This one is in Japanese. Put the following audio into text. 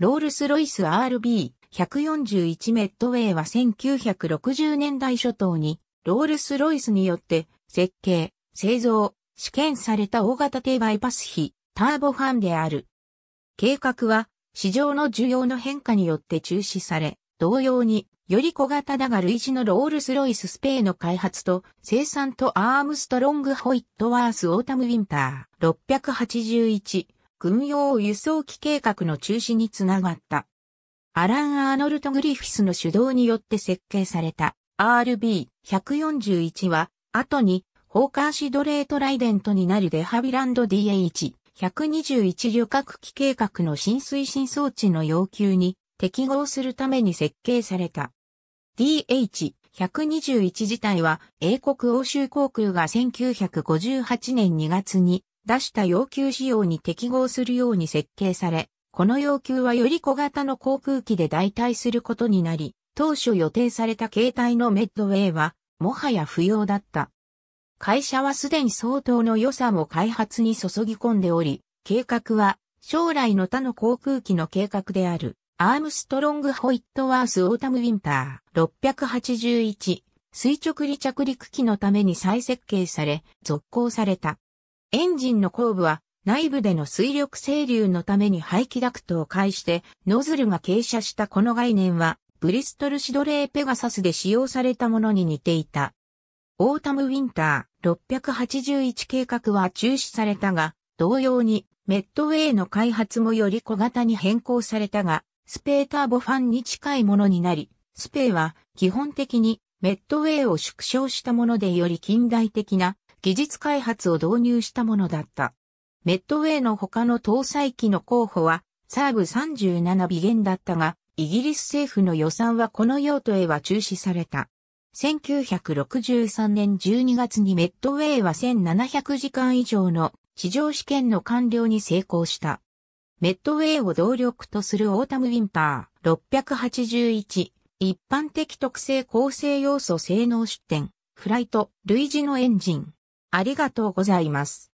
ロールスロイス RB141 メットウェイは1960年代初頭にロールスロイスによって設計、製造、試験された大型低バイパス比、ターボファンである。計画は市場の需要の変化によって中止され、同様により小型だが類似のロールスロイススペイの開発と生産とアームストロングホイットワースオータムウィンター681軍用輸送機計画の中止につながった。アラン・アーノルト・グリフィスの主導によって設計された RB141 は、後に、ホーカーシドレート・ライデントになるデハビランド DH。121旅客機計画の新推進装置の要求に適合するために設計された。DH121 自体は英国欧州航空が1958年2月に出した要求仕様に適合するように設計され、この要求はより小型の航空機で代替することになり、当初予定された携帯のメッドウェイは、もはや不要だった。会社はすでに相当の予算を開発に注ぎ込んでおり、計画は将来の他の航空機の計画である、アームストロング・ホイットワース・オータム・ウィンター681垂直離着陸機のために再設計され、続行された。エンジンの後部は内部での水力整流のために排気ダクトを介してノズルが傾斜したこの概念はブリストルシドレーペガサスで使用されたものに似ていた。オータムウィンター681計画は中止されたが、同様にメットウェイの開発もより小型に変更されたが、スペーターボファンに近いものになり、スペーは基本的にメットウェイを縮小したものでより近代的な技術開発を導入したものだった。メットウェイの他の搭載機の候補は、サーブ37微減だったが、イギリス政府の予算はこの用途へは中止された。1963年12月にメットウェイは1700時間以上の地上試験の完了に成功した。メットウェイを動力とするオータムウィンパー681一般的特性構成要素性能出展フライト類似のエンジンありがとうございます。